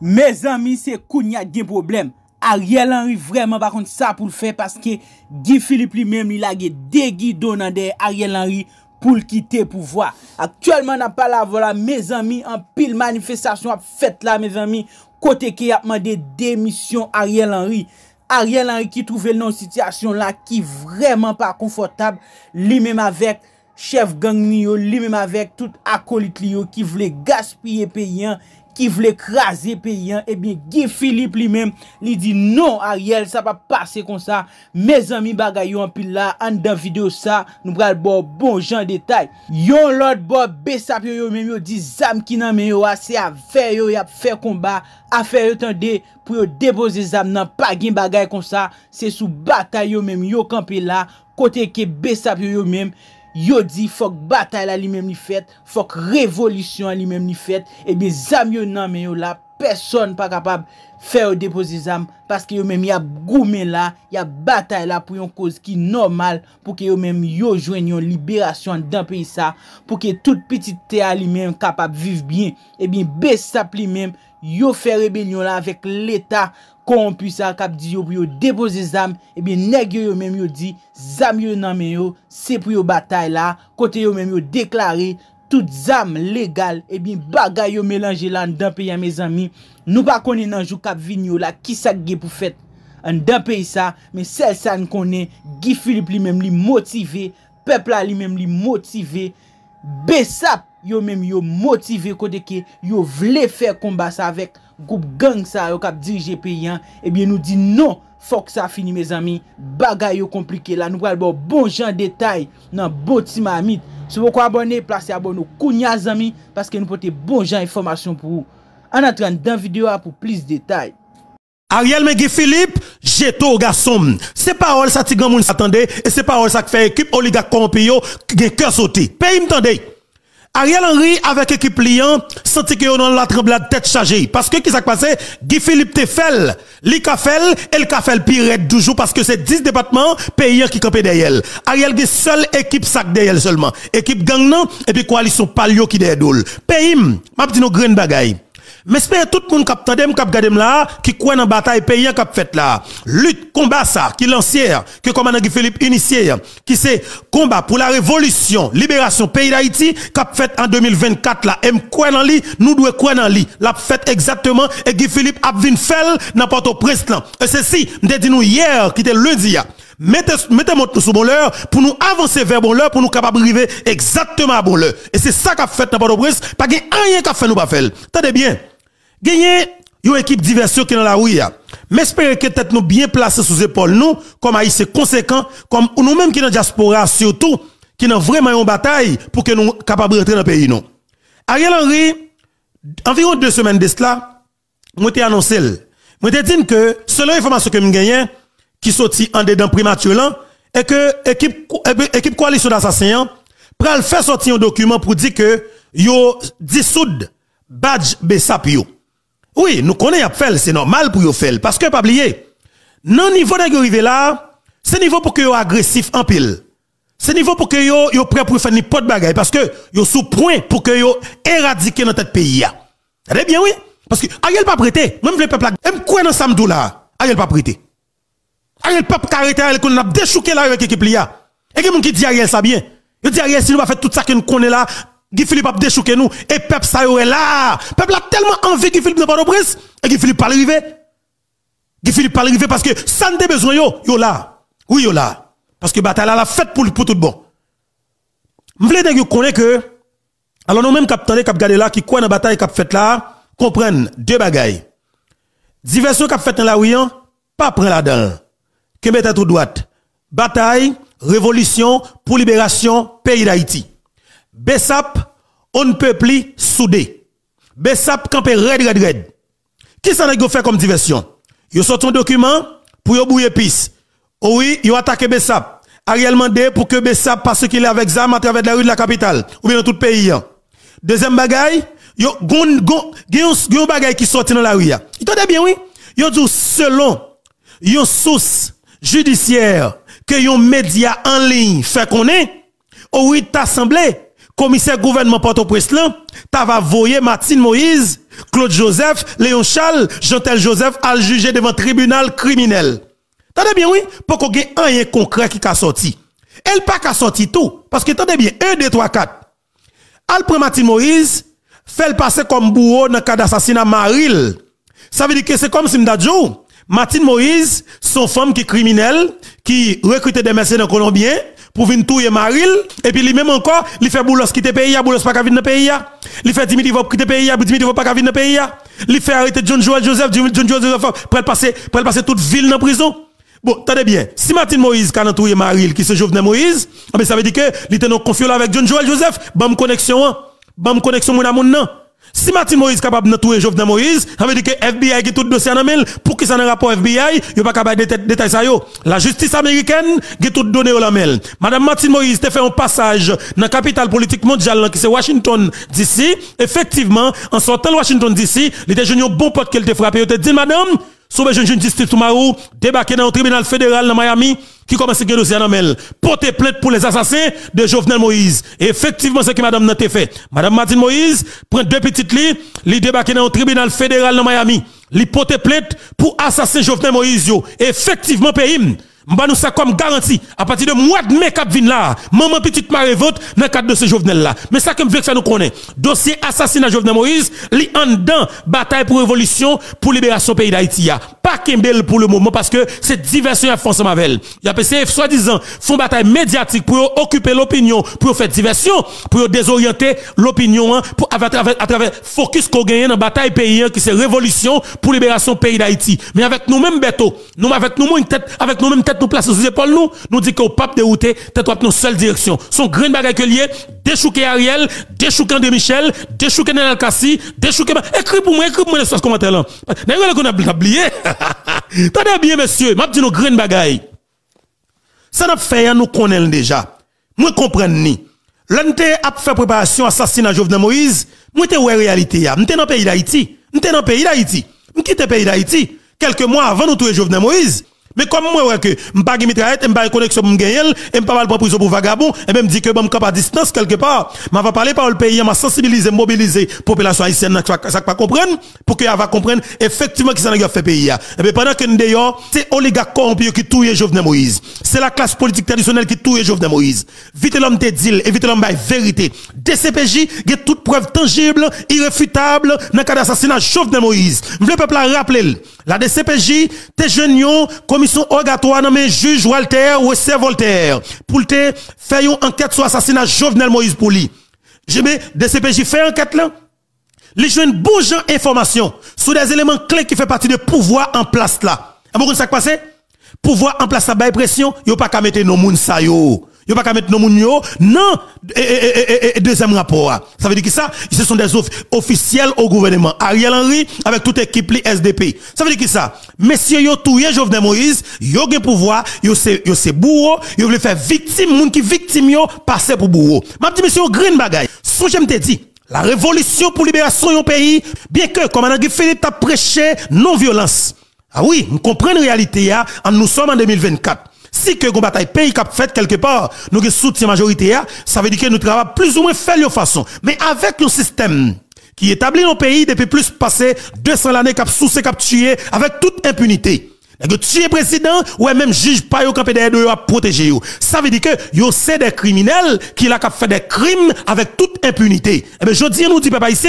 Mez ami, se kou n'y a de problem. Ariel Henry vreman bakon sa pou l'fè paske Guy Philippe li mèm il a ge degi donan de Ariel Henry pou l'kite pou vwa. Aktuelman apal avola mez ami an pil manifestasyon ap fèt la mez ami kote ke yapman de demisyon Ariel Henry. Ariel Henry ki trouve l'non sityasyon la ki vreman pa konfortab li mèm avèk chef gang miyo li mèm avèk tout akolit liyo ki vle gaspye peyen I vle kraze pe eh non, bon, yon, e bin Gifilip li men, li di non a yel, sa pa pase kon sa. Me zami bagay yo an pi la, an dan video sa, nou bral bo bon jan detay. Yon lot bo besap yo yo men, yo di zam ki nan men yo ah, a, se a fe yo, ya fe komba, a fe yo tende pou yo depoze zam nan, pa gen bagay kon sa. Se sou batay yo men, yo kan pi la, kote ke besap yo yo men. Yo di fok batay la li menm li fet, fok revolisyon li menm li fet, e bin zam yo nanmen yo la, person pa kapab fè o depozizam, paske yo menm ya goumen la, ya batay la pou yon koz ki normal, pou ke yo menm yo jwen yon liberasyon dan pey sa, pou ke tout pitite te a li menm kapab viv bin, e bin besap li menm yo fè rebenyon la avèk l'Etat, Konpisa kap di yo pou yo depoze zam, e eh bin neg yo yo men yo di, zam yo nan men yo, se pou yo batay la, kote yo men yo deklare, tout zam legal, e eh bin bagay yo melange la an danpe ya me zami, nou ba konen anjou kap vin yo la, ki sak ge pou fet an danpe yisa, men sel san konen, gifilip li men li motive, pepla li men li motive, besap! yo menm yo motive kode ke yo vle fer kombasa avek goup gang sa yo kap dirije pe yon ebyen nou di non fok sa fini me zami bagay yo komplike la nou kwa albo bon jan detay nan botima amit sou pou kwa abone plase abon nou kounya zami paske nou pote bon jan informasyon pou an atran dan videwa pou plis detay Ariel menge filip jeto ga som se parol sa ti gen moun satande e se parol sa ki fe ekip oliga kompi yo gen kyo soti pey mtande Ariel Henry, avèk ekip liyan, senti ki yo nan la tremble la det chaje. Paske ki sak pase, ki Filip te fel, li ka fel, el ka fel pi red doujou. Paske se 10 departement, pe yon ki kope deyel. Ariel gen sel ekip sak deyel seulement. Ekip gang nan, epi kwa li son pal yo ki deyedoul. Pe yon, map di nou gren bagay. Mais c'est tout le monde qui a attendu, qui a regardé là, qui croit dans la bataille paysan qui a fait là. Lutte, combat ça, qui lancière, que commandant Philippe initié, qui c'est combat pour la révolution, libération pays d'Haïti, qui a fait en 2024 là. M croit dans lui, nous devons croire dans lui. L'a fait exactement, et Guy Philippe a une fête n'importe où presque. là. Et ceci, m'de dit nous hier, qui était lundi, mettez, mettez tout sous bonheur pour nous avancer vers bonheur, pour nous capables arriver exactement à bonheur. Et c'est ça qu'a fait dans Port-au-Prince, pas qu'il rien qu'a fait nous pas faire. attendez bien. Gagner une équipe diversion qui est dans la rue. Mais espérer que tête nous bien placés sous épaules nous, comme haïtiens conséquent. comme nous-mêmes qui dans la diaspora surtout, qui dans vraiment en bataille pour que nous capables de rentrer dans le pays nous Ariel Henry, environ deux semaines de cela, moi t'ai annoncé, moi t'ai dit que selon l'information que nous gagnons, qui sorti en dedans primature et que équipe eh équipe coalition d'assassins pral fait sortir un document pour dire que yo dissoud badge de yo. Oui, nous connaissons c'est normal pour yo faire parce que pas oublier. Non niveau de arrivé là, c'est niveau pour que yo agressif en pile. C'est niveau pour que yo yo prêt pour faire n'importe bagaille parce que yo sous point pour que yo éradiquer notre pays là. bien oui parce que Ariel pas prêté, même le peuple même quoi dans samdou là, Ariel pas prêté. Ariel le peuple Ariel qu'on a déchouqué là avec l'équipe là. Et qui qui dit rien, ça bien. Il dit rien, si nous va faire tout ça que nous connaît là, Guy Philippe a déchouqué nous et peuple ça est là. Peuple a tellement envie Guy Philippe n'a pas de prince et Guy Philippe pas arrivé. Guy Philippe pas arrivé parce que sans des besoins yo, yo là. Oui yo là. Parce que bataille là la fête pour pour tout bon. M'vle veux connaît que alors nous même cap tendez cap garder là qui quoi dans bataille a fait là, comprennent deux bagailles. Diversion a fait la rue, hein, pas prendre la dedans que à tout droite. Bataille, révolution pour libération pays d'Haïti. Bessap, on ne peut plus souder. Bessap campé red red red. Qui s'en est fait comme diversion? Yo sortent un document pour yo bouiller pisse. Oh oui, yo attaqué Bessap. Ariel mandé pour que Bessap parce qu'il est avec Zam à travers la rue de la capitale ou bien dans tout le pays. Hein. Deuxième bagaille, il y a un bagaille qui sort dans la rue. Il hein. t'a bien oui? Yo dit selon une source judiciaire que yon média en ligne fait qu'on est, ou oui, Assemblée, commissaire gouvernement Port-au-Prince là, va voyé Martine Moïse, Claude Joseph, Léon Charles, Jotel Joseph à juger devant tribunal criminel. Tendez bien, oui, pour qu'on ait un concret qui a sorti. Elle pas qu'a sorti tout, parce que tendez bien, 1, 2, 3, 4. Al prend Martine Moïse, fait le passer comme bourreau dans le cas d'assassinat Maril. Ça veut dire que c'est comme si m'dadjou, Martine Moïse, son femme qui est criminelle, qui recrute des mercenaires colombiens pour venir touiller Maril, et puis lui-même encore, il fait boulos quitter le pays, boulos pas venir dans pays, il fait Dimitri Vop quitter pays, Dimitri Vop pas venir dans le pays, il fait arrêter John Joel Joseph, John Joel Joseph, pour passer, pour passer toute ville dans la prison. Bon, tenez bien. Si Martine Moïse, quand on Maril, qui se joue avec Moïse, ah ben, ça veut dire que, il était non avec John Joel Joseph, Bonne connexion, hein. Bonne connexion, mon amour, non. Si Martin Moïse capable de trouver Jovenel Moïse, ça veut dire que FBI qui tout dossier en mail, pour qui ça n'a rapport FBI, il pas capable de détailler ça yo. La justice américaine qui tout donné en mail. Madame Martin Moïse te fait un passage dans la capitale politique mondiale qui c'est Washington DC. Effectivement, en sortant de Washington DC, il était un bon pote qu'elle te frappé, il te dit madame, si vous une justice marou, débarquez dans le tribunal fédéral de Miami, qui commence à dossier dans porter plainte pour les assassins de Jovenel Moïse. Effectivement, effectivement, ce que madame n'a fait. Madame Martine Moïse prend deux petites lits, les débarquer dans le tribunal fédéral dans Miami. Les porter plainte pour assassin Jovenel Moïse, yo. Effectivement, pays, M'ba nous ça comme garantie. À partir de mois de mai cap là, maman petite marée vote dans le cadre de ce Jovenel là. Mais ça que me que ça nous connaît. Dossier assassinat Jovenel Moïse, li en dedans bataille pour révolution, pour libération pays d'Haïti Pas Kembel pour le moment parce que c'est diversion à François Mavel. Il y a PCF soi-disant font bataille médiatique pour occuper l'opinion, pour faire diversion, pour désorienter l'opinion hein, pour à travers à travers focus qu'on gagne dans bataille pays hein, qui c'est révolution pour libération pays d'Haïti. Mais avec nous-mêmes Beto, nous avec nous mêmes tête avec nous mêmes tête tête nous placer sous épaules nous, nous dit que au pape dérouté, tête nous nos seule direction. Son grain bagage que lié, déchouquer Ariel, déchouquer André Michel, déchouquer Nenel Kassi, déchouquer écris pour moi, écris pour moi dans ce commentaire là. D'ailleurs qu'on a oublié. Tenez bien monsieur, m'a dit nos grain bagage. Ça n'a fait hein, nous connaît déjà. Moi comprends ni. L'ente a fait préparation assassinat Jovenel Moïse, moi te ouais réalité Moi, hein? M'te dans pays d'Haïti, m'te dans pays d'Haïti. M'quitte pays d'Haïti quelques mois avant nous trouver Jovenel Moïse. Mais comme moi, je ne pas de mitraillette, je ne pas de connexion pour je ne pas prison pour vagabond, et même dit que je suis à distance quelque part. Je vais parler par le pays, je vais sensibiliser, mobiliser la population haïtienne, ça pas comprendre, pour qu'elle va comprendre effectivement qui s'en a fait pays. Et hein. eh bien, pendant que nous d'ailleurs, c'est oligarque corrompu qui touille Jovenel Moïse. C'est la classe politique traditionnelle qui touille Jovenel Moïse. Vite l'homme te dit, et vite l'homme la vérité. DCPJ, il y a toute preuve tangible, irréfutable, dans le cas d'assassinat Jovenel Moïse. Je le peuple rappeler. La DCPJ, tes jeunes, commission orgatoire nommé juge Walter ou C. Voltaire, pour te faire une enquête sur l'assassinat Jovenel Moïse Pouli. Je mets DCPJ fait enquête là. Les jeunes bougent information sur des éléments clés qui fait partie de pouvoir en place là. vous savez ce qui passé? Pouvoir en place là, bas pression, a pas qu'à mettre nos moun Yo pas qu'à mettre nos mounio non eh, eh, eh, deuxième rapport. Ça veut dire que ça, ce sont des officiels au gouvernement. Ariel Henry avec toute équipe les SDP. Ça veut dire que ça, messieurs yo touye Jovenel Moïse, yo gen pouvoir, yo c'est yo c'est bourreau, yo veut faire victime moun qui victime yo pour bourreau. M'a dit monsieur green bagay. Son j'aime te dit la révolution pour libération yon pays, bien que commandant Philippe a prêché non-violence. Ah oui, on comprend la réalité, hein. nous sommes en 2024. Si que une bataille pays cap fait quelque part, nous avons soutien majorité, hein, ça veut dire que nous travaillons plus ou moins faire de façon. Mais avec un système qui établit nos pays depuis plus passé 200 années cap sous cap tué avec toute impunité. Tu es président ou même juge pas yo campé derrière yo à protéger Ça veut dire que yo c'est des criminels qui la fait des crimes avec toute impunité. Eh ben je dis nous dis, papa ici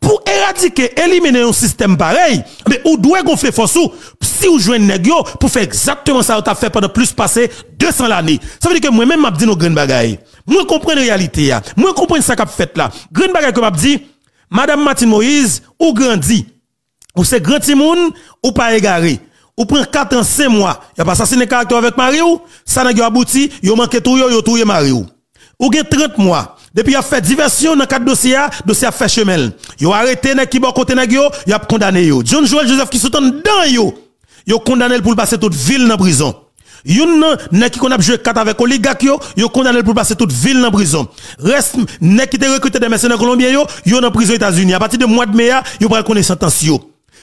pour éradiquer, éliminer un système pareil, mais on doit gonfler force si vous jouez négo pour faire exactement ça t'a fait pendant plus passé 200 l'année. Ça veut dire que moi même m'a dit nos grandes bagailles. Moi comprends la réalité Moi comprends ça qu'a fait là. Grande bagaille que m'a dit Madame Martine Moïse, ou grandit ou c'est grand timoun, ou pas égaré ou prend 4 ans, 5 mois, y a pas assassiné caractère avec Mario, ça n'a abouti, yo manqué tout yo, a touye Marie ou. Ou 30 mois, depuis vous a fait diversion dans 4 dossiers, dossier fait chemel. Yo arrêté nek qui bon côté de yo, a condamné yo. John Joel Joseph qui sont dans yo, vous condamné pour passer toute ville dans prison. Vous, ne qui a joué 4 avec oligak yo, yo condamné pour passer toute ville dans prison. Reste ne qui été recruté des mercenaires colombiens yo, yo en prison États-Unis. À partir de mois de mai, yo pral connaître sentence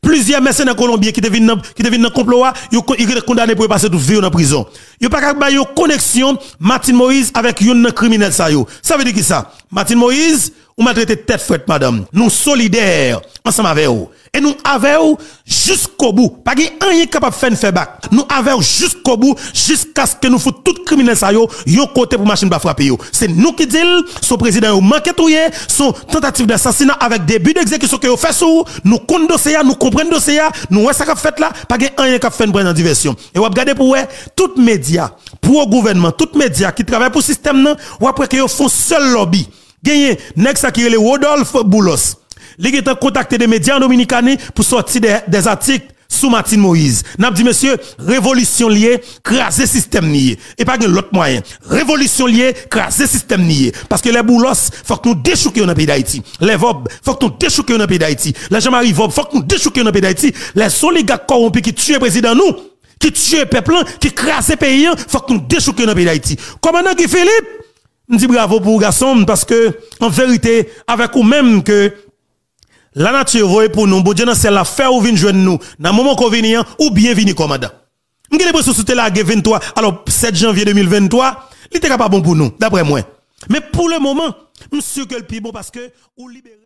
Plusieurs mercenaires colombiens qui deviennent dans, qui complot, ils sont condamnés pour passer toute vie en prison. Ils pas de une connexion Martin Moïse avec un criminel ça Ça veut dire qui ça Martin Moïse, ou traité tête fouette, madame. Nous solidaires, ensemble avec vous. Et nous avec jusqu'au bout. Pas qu'il rien capable de faire un feedback. Nous avec jusqu'au bout, jusqu'à ce que nous foutons tout criminel ça yo, yo côté pour machine pas frapper C'est nous qui disons, son président ou manqué son tentative d'assassinat avec début d'exécution que vous fait sous, nous comptons dossier, nous comprenons dossier, nous ouais ça qu'a fait là, pas qu'il rien capable faire une diversion. Et vous regardez pour ouais, tout médias, pour gouvernement, tout médias qui travaillent pour le système, ou après que font seul lobby. Gagné, next qui est Rodolphe Boulos. Il est en contact des médias dominicains pour sortir des, articles sous Martin Moïse. N'a dit monsieur, révolution liée, craser système nié. Et pas l'autre moyen. Révolution liée, craser système nié. Parce que les boulos, faut que nous déchouquions dans le pays d'Haïti. Les vob, faut que nous déchouquions dans le pays d'Haïti. Les Jean-Marie Vob, faut que nous déchouquions dans le pays d'Haïti. Les oligarques corrompus qui tuent le président nous, qui tuent le peuple, qui crasent le pays, faut que nous déchouquions dans le pays d'Haïti. Commandant Guy Philippe, je dis bravo pour garçon parce que, en vérité, avec vous-même que la nature est pour nous, bon Dieu, c'est l'affaire ou où vient joindre nous, dans le moment convenient, hein, ou bienvenue commandant. Je si l'impression que là, 23, alors 7 janvier 2023, il n'était pas bon pour nous, d'après moi. Mais pour le moment, je suis que le plus bon parce que, ou libérons.